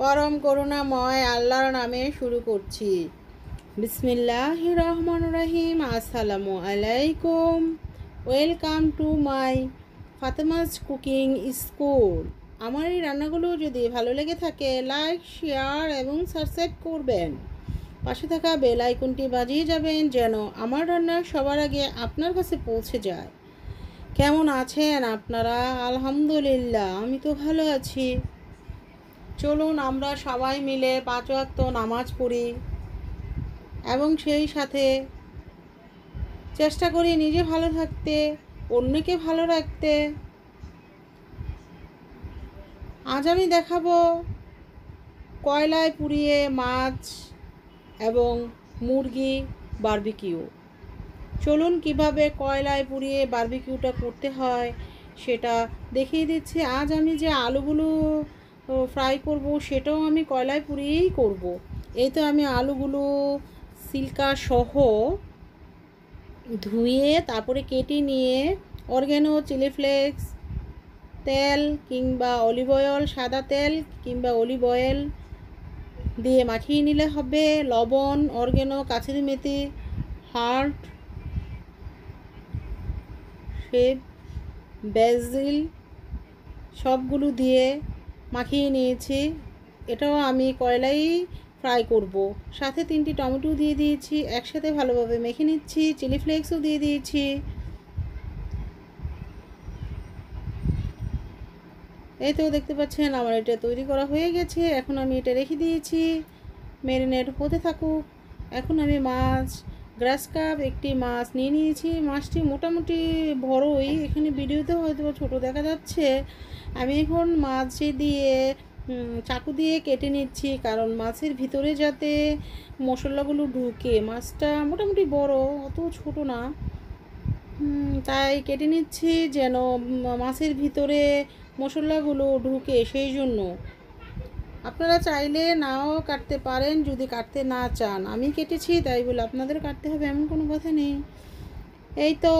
পরম করুণাময় আল্লাহর নামে শুরু করছি বিসমিল্লাহ রহমান রহিম আসসালামু আলাইকুম welcome to my Fatema's cooking school আমার এই রান্নাগুলো যদি ভালো লেগে থাকে লাইক শেয়ার এবং সাবস্ক্রাইব করবেন পাশে থাকা বেল আইকনটি বাজিয়ে যাবেন যেন আমার রান্না সবার আগে আপনার কাছে পৌঁছে যায় কেমন আছেন আপনারা আলহামদুলিল্লাহ আমি তো ভালো আছি চলুন আমরা সবাই মিলে পাঁচ নামাজ পড়ি এবং সেই সাথে চেষ্টা করি নিজে ভালো থাকতে অন্যকে ভালো রাখতে আজ আমি দেখাবো কয়লায় পুড়িয়ে মাছ এবং মুরগি বার্বিকিউ চলুন কিভাবে কয়লায় পুড়িয়ে বারবিকিউটা করতে হয় সেটা দেখিয়ে দিচ্ছি আজ আমি যে আলুগুলো ফ্রাই করব সেটাও আমি কয়লায় পুড়িয়েই করব। তো আমি আলুগুলো সিলকা সহ ধুয়ে তারপরে কেটে নিয়ে অর্গ্যানো চিলি ফ্লেক্স তেল কিংবা অলিভ অয়েল সাদা তেল কিংবা অলিভ অয়েল দিয়ে মাখিয়ে নিলে হবে লবণ অর্গ্যানো কাছের মেথি হার্ট সেব বেজিল সবগুলো দিয়ে মাখিয়ে নিয়েছি এটাও আমি কয়লাই ফ্রাই করব। সাথে তিনটি টমেটো দিয়ে দিয়েছি একসাথে ভালোভাবে মেখে নিচ্ছি চিলি ফ্লেক্সও দিয়ে দিয়েছি এই তো দেখতে পাচ্ছেন আমার এটা তৈরি করা হয়ে গেছে এখন আমি এটা রেখে দিয়েছি মেরিনেট হতে থাকুক এখন আমি মাছ গ্রাস কাপ একটি মাছ নিয়ে নিয়েছি মাছটি মোটামুটি বড়ই এখানে ভিডিওতে হয়তো ছোট দেখা যাচ্ছে আমি এখন মাছ দিয়ে চাকু দিয়ে কেটে নিচ্ছি কারণ মাছের ভিতরে যাতে মশলাগুলো ঢুকে মাছটা মোটামুটি বড় অত ছোট না তাই কেটে নিচ্ছি যেন মাছের ভিতরে মশলাগুলো ঢুকে সেই জন্য আপনারা চাইলে নাও কাটতে পারেন যদি কাটতে না চান আমি কেটেছি তাই বলে আপনাদের কাটতে হবে এমন কোনো কথা নেই এই তো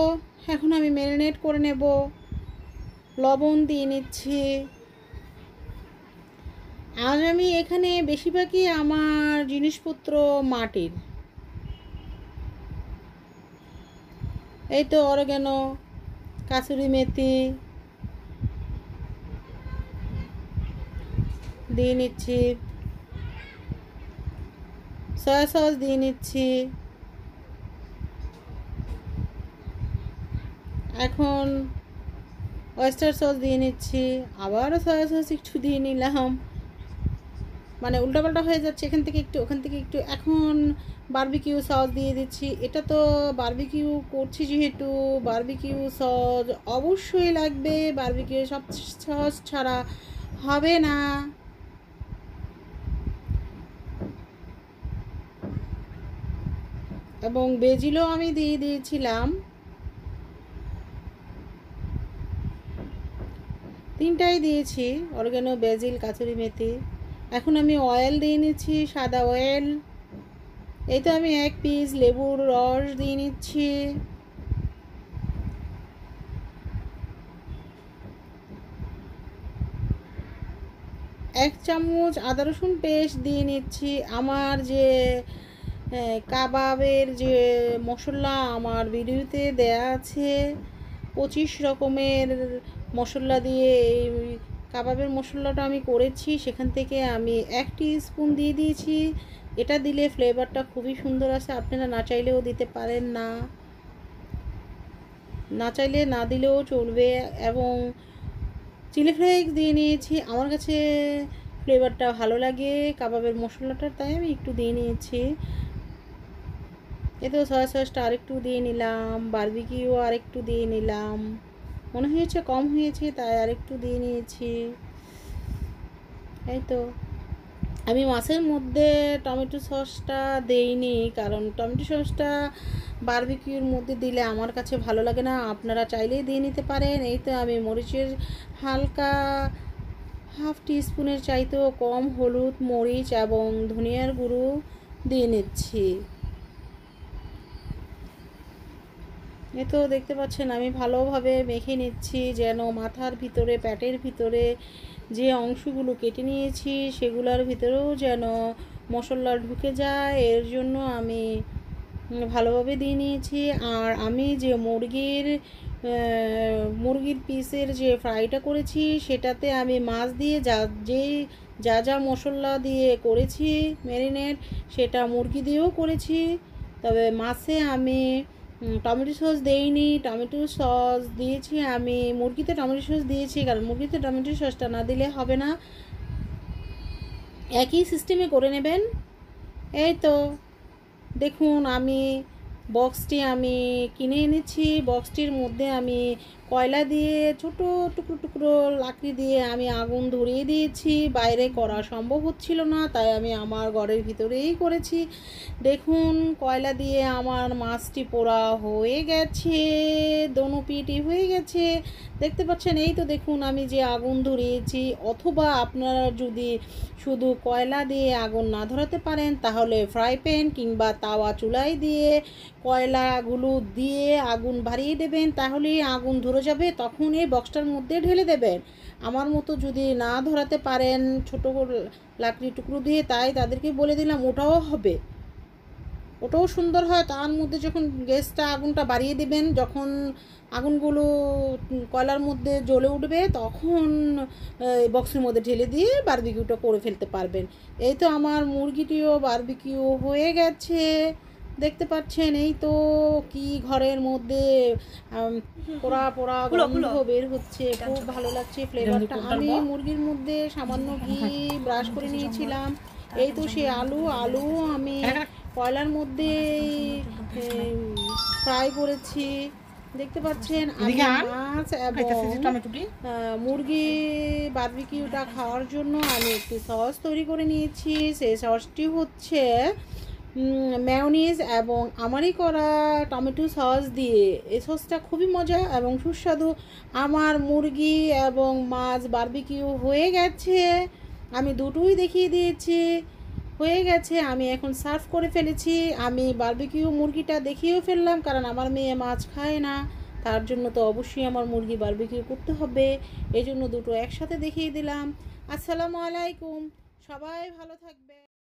এখন আমি ম্যারিনেট করে নেব লবণ দিয়ে নিচ্ছি আজ আমি এখানে বেশিরভাগই আমার জিনিসপত্র মাটির এই তো অরগেনো কাসুরি মেথি দিয়ে নিচ্ছি সয়া সস দিয়ে নিচ্ছি এখন ওয়েস্টার সস দিয়ে নিচ্ছি আবারও সয়া সস একটু দিয়ে নিলাম মানে উল্টাপাল্টা হয়ে যাচ্ছে এখান থেকে একটু ওখান থেকে একটু এখন বার্বিকিউ সস দিয়ে দিচ্ছি এটা তো বার্বিকিউ করছি যেহেতু বার্বিকিউ সস অবশ্যই লাগবে বার্বিকিউ সব সস ছাড়া হবে না এবং বেজিলও আমি দিয়ে দিয়েছিলাম তিনটাই দিয়েছি অর্গ্যানো বেজিল কাচুরি মেথি এখন আমি অয়েল দিয়ে নিচ্ছি সাদা অয়েল এই তো আমি এক পিস লেবুর রস দিয়ে নিচ্ছি এক চামচ আদা রসুন পেস্ট দিয়ে নিচ্ছি আমার যে হ্যাঁ, কাবাবের যে মশলা আমার ভিডিওতে দেয়া আছে পঁচিশ রকমের মশলা দিয়ে এই কাবাবের মশলাটা আমি করেছি সেখান থেকে আমি এক স্পুন দিয়ে দিয়েছি এটা দিলে ফ্লেভারটা খুবই সুন্দর আছে আপনারা না চাইলেও দিতে পারেন না না চাইলে না দিলেও চলবে এবং চিলি ফ্লেক্স দিয়ে নিয়েছি আমার কাছে ফ্লেভারটা ভালো লাগে কাবাবের মশলাটা তাই আমি একটু দিয়ে নিয়েছি এতে সয়া সসটা আরেকটু দিয়ে নিলাম বার্বিকিও আরেকটু দিয়ে নিলাম মনে হয়েছে কম হয়েছে তাই আরেকটু দিয়ে নিয়েছি এই তো আমি মাছের মধ্যে টমেটো সসটা দেইনি কারণ টমেটো সসটা বারবিকিউর মধ্যে দিলে আমার কাছে ভালো লাগে না আপনারা চাইলেই দিয়ে নিতে পারেন এই তো আমি মরিচের হালকা হাফ টিস্পুনের চাইতেও কম হলুদ মরিচ এবং ধনিয়ার গুঁড়ো দিয়ে নিচ্ছি এ তো দেখতে পাচ্ছেন আমি ভালোভাবে মেখে নিচ্ছি যেন মাথার ভিতরে প্যাটের ভিতরে যে অংশগুলো কেটে নিয়েছি সেগুলোর ভিতরেও যেন মশলা ঢুকে যায় এর জন্য আমি ভালোভাবে দিয়ে নিয়েছি আর আমি যে মুরগির মুরগির পিসের যে ফ্রাইটা করেছি সেটাতে আমি মাছ দিয়ে যা যে যা যা মশলা দিয়ে করেছি ম্যারিনেট সেটা মুরগি দিয়েও করেছি তবে মাছে আমি টমেটো সস দেইনি টমেটো সস দিয়েছি আমি মুরগিতে টমেটো সস দিয়েছি কারণ মুরগিতে টমেটো সসটা না দিলে হবে না একই সিস্টেমে করে নেবেন এই তো দেখুন আমি বক্সটি আমি কিনে এনেছি বক্সটির মধ্যে আমি কয়লা দিয়ে ছোট টুকরো টুকরো লাকড়ি দিয়ে আমি আগুন ধরিয়ে দিয়েছি বাইরে করা সম্ভব হচ্ছিল না তাই আমি আমার ঘরের ভিতরেই করেছি দেখুন কয়লা দিয়ে আমার মাছটি পোড়া হয়ে গেছে দনুপিটি হয়ে গেছে দেখতে পাচ্ছেন এই তো দেখুন আমি যে আগুন ধরিয়েছি অথবা আপনারা যদি শুধু কয়লা দিয়ে আগুন না ধরাতে পারেন তাহলে ফ্রাই প্যান কিংবা তাওয়া চুলাই দিয়ে কয়লাগুলো দিয়ে আগুন বাড়িয়ে দেবেন তাহলেই আগুন ধরে যাবে তখন এই বক্সটার মধ্যে ঢেলে দেবেন আমার মতো যদি না ধরাতে পারেন ছোটো লাকড়ি টুকরো দিয়ে তাই তাদেরকে বলে দিলাম ওটাও হবে ওটাও সুন্দর হয় তার মধ্যে যখন গ্যাসটা আগুনটা বাড়িয়ে দেবেন যখন আগুনগুলো কয়লার মধ্যে জ্বলে উঠবে তখন বক্সের মধ্যে ঢেলে দিয়ে বারবিকিউটা করে ফেলতে পারবেন এই তো আমার মুরগিটিও বারবিকিউ হয়ে গেছে দেখতে পাচ্ছেন এই তো কি ঘরের মধ্যে পোড়া পোড়া গন্ধ বের হচ্ছে খুব আচ্ছা। ভালো লাগছে ফ্লেভারটা আমি মুরগির মধ্যে সামান্য হ্যাঁ, ঘি ব্রাশ হ্যাঁ। করে নিয়েছিলাম এই তো সে আলু আলু আমি হ্যাঁ, কয়লার মধ্যে ফ্রাই করেছি দেখতে পাচ্ছেন মাছ এবং মুরগি বারবিকিউটা খাওয়ার জন্য আমি একটি সস তৈরি করে নিয়েছি সেই সসটি হচ্ছে ম্যাওনিজ এবং আমারই করা টমেটো সস দিয়ে এ সসটা খুবই মজা এবং সুস্বাদু আমার মুরগি এবং মাছ বারবিকিউ হয়ে গেছে আমি দুটোই দেখিয়ে দিয়েছি হয়ে গেছে আমি এখন সার্ভ করে ফেলেছি আমি বার্বিকিউ মুরগিটা দেখিয়েও ফেললাম কারণ আমার মেয়ে মাছ খায় না তার জন্য তো অবশ্যই আমার মুরগি বার্বিকিউ করতে হবে এজন্য দুটো একসাথে দেখিয়ে দিলাম আসসালামু আলাইকুম সবাই ভালো থাকবে